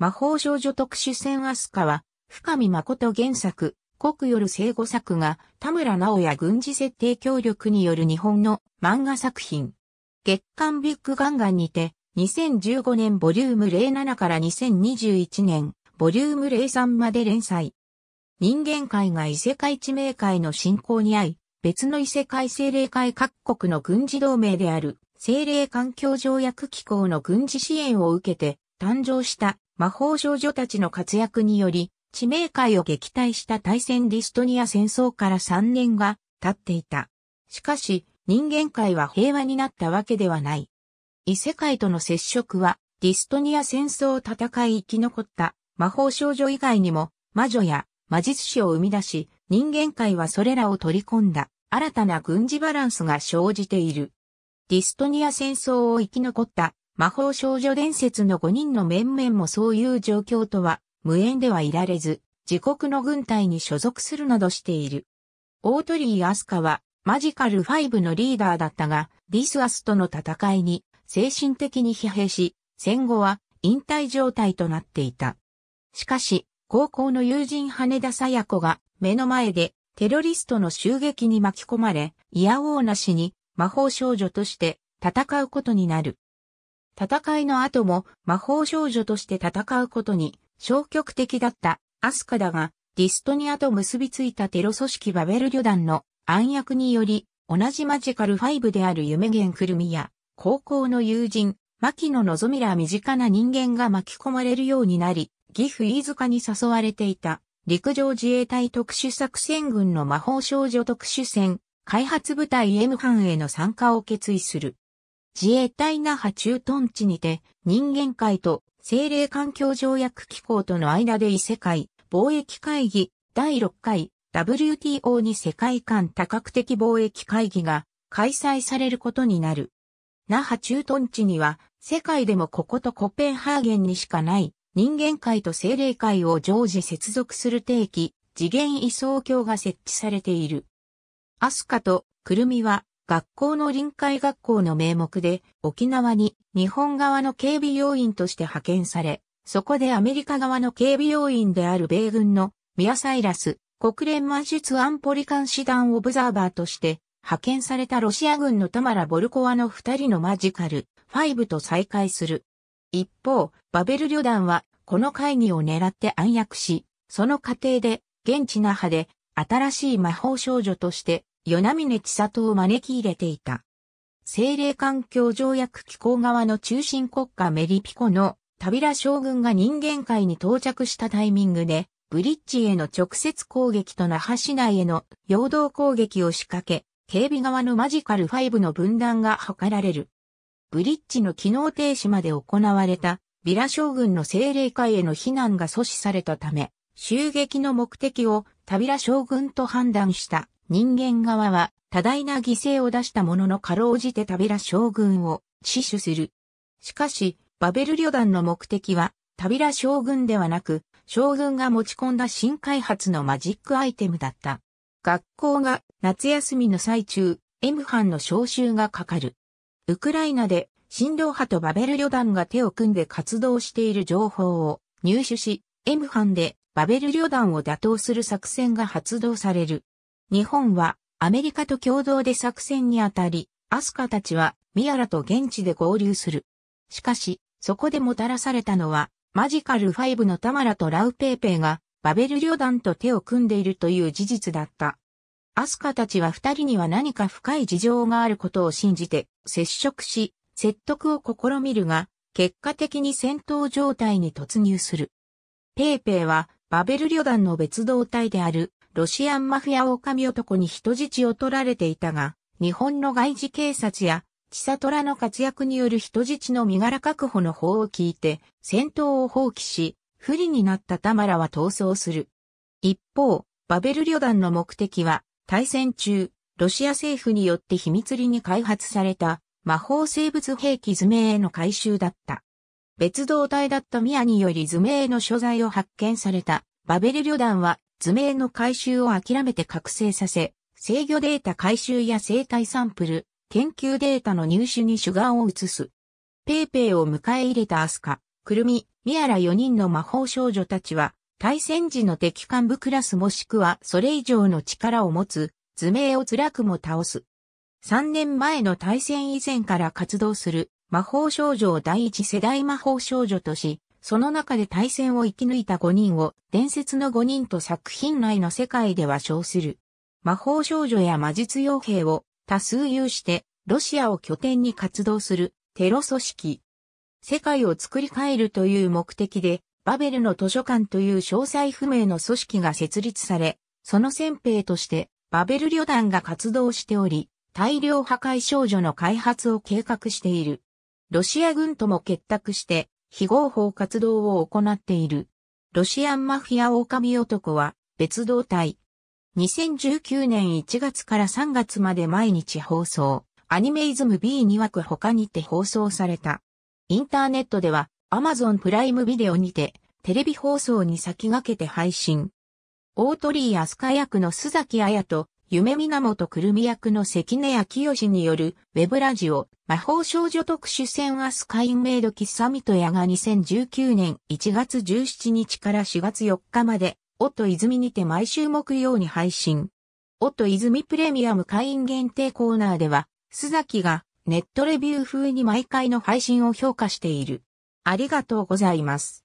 魔法少女特殊戦アスカは、深見誠原作、国夜生後作が田村直也軍事設定協力による日本の漫画作品。月刊ビッグガンガンにて、2015年ボリューム07から2021年ボリューム03まで連載。人間界が異世界地名界の進行に合い、別の異世界精霊界各国の軍事同盟である精霊環境条約機構の軍事支援を受けて誕生した魔法少女たちの活躍により、地名界を撃退した大戦ディストニア戦争から3年が経っていた。しかし、人間界は平和になったわけではない。異世界との接触は、ディストニア戦争を戦い生き残った魔法少女以外にも、魔女や魔術師を生み出し、人間界はそれらを取り込んだ新たな軍事バランスが生じている。ディストニア戦争を生き残った魔法少女伝説の5人の面々もそういう状況とは無縁ではいられず、自国の軍隊に所属するなどしている。オートリー・アスカはマジカル5のリーダーだったが、ディスアスとの戦いに精神的に疲弊し、戦後は引退状態となっていた。しかし、高校の友人羽田さや子が目の前でテロリストの襲撃に巻き込まれ、イヤオーなしに魔法少女として戦うことになる。戦いの後も魔法少女として戦うことに消極的だったアスカだが、ディストニアと結びついたテロ組織バベル旅団の暗躍により、同じマジカル5である夢源くるみや、高校の友人、牧野望みら身近な人間が巻き込まれるようになり、岐阜飯塚に誘われていた、陸上自衛隊特殊作戦軍の魔法少女特殊戦、開発部隊 M 班への参加を決意する。自衛隊那覇駐屯地にて、人間界と政令環境条約機構との間で異世界貿易会議第6回 WTO に世界間多角的貿易会議が開催されることになる。那覇駐屯地には世界でもこことコペンハーゲンにしかない人間界と精霊界を常時接続する定期次元位相鏡が設置されている。アスカとクルミは学校の臨海学校の名目で沖縄に日本側の警備要員として派遣され、そこでアメリカ側の警備要員である米軍のミアサイラス国連魔術安保理監視団オブザーバーとして派遣されたロシア軍のタマラ・ボルコワの二人のマジカル5と再会する。一方、バベル旅団はこの会議を狙って暗躍し、その過程で現地那覇で新しい魔法少女として与那峰千里を招き入れていた。政令環境条約機構側の中心国家メリピコのタビラ将軍が人間界に到着したタイミングで、ブリッジへの直接攻撃と那覇市内への陽動攻撃を仕掛け、警備側のマジカル5の分断が図られる。ブリッジの機能停止まで行われたビラ将軍の精霊界への避難が阻止されたため、襲撃の目的をタビラ将軍と判断した人間側は多大な犠牲を出したもののかろうじてタビラ将軍を死守する。しかし、バベル旅団の目的は、タビラ将軍ではなく、将軍が持ち込んだ新開発のマジックアイテムだった。学校が夏休みの最中、エム班の招集がかかる。ウクライナで、新郎派とバベル旅団が手を組んで活動している情報を入手し、エム班でバベル旅団を打倒する作戦が発動される。日本はアメリカと共同で作戦にあたり、アスカたちはミアラと現地で合流する。しかし、そこでもたらされたのは、マジカル5のタマラとラウペーペーがバベル旅団と手を組んでいるという事実だった。アスカたちは二人には何か深い事情があることを信じて接触し、説得を試みるが、結果的に戦闘状態に突入する。ペーペーはバベル旅団の別動隊であるロシアンマフィア狼男に人質を取られていたが、日本の外事警察や、千里らの活躍による人質の身柄確保の法を聞いて、戦闘を放棄し、不利になったタマラは逃走する。一方、バベル旅団の目的は、対戦中、ロシア政府によって秘密裏に開発された魔法生物兵器図名への回収だった。別動隊だったミアにより図メへの所在を発見されたバベル旅団は図面の回収を諦めて覚醒させ、制御データ回収や生体サンプル、研究データの入手に主眼を移す。ペーペーを迎え入れたアスカ、クルミ、ミアラ4人の魔法少女たちは、対戦時の敵幹部クラスもしくはそれ以上の力を持つ、図名を辛くも倒す。3年前の対戦以前から活動する魔法少女を第一世代魔法少女とし、その中で対戦を生き抜いた5人を伝説の5人と作品内の世界では称する。魔法少女や魔術傭兵を多数有して、ロシアを拠点に活動するテロ組織。世界を作り変えるという目的で、バベルの図書館という詳細不明の組織が設立され、その先兵としてバベル旅団が活動しており、大量破壊少女の開発を計画している。ロシア軍とも結託して非合法活動を行っている。ロシアンマフィア狼男は別動隊。2019年1月から3月まで毎日放送。アニメイズム B2 枠他にて放送された。インターネットでは Amazon プライムビデオにてテレビ放送に先駆けて配信。オートリー・アスカ役の須崎彩と夢源くるみ役の関根明義による、ウェブラジオ、魔法少女特殊戦アスカインメイドキッサミトヤが2019年1月17日から4月4日まで、オット泉にて毎週木曜に配信。オット泉プレミアム会員限定コーナーでは、須崎がネットレビュー風に毎回の配信を評価している。ありがとうございます。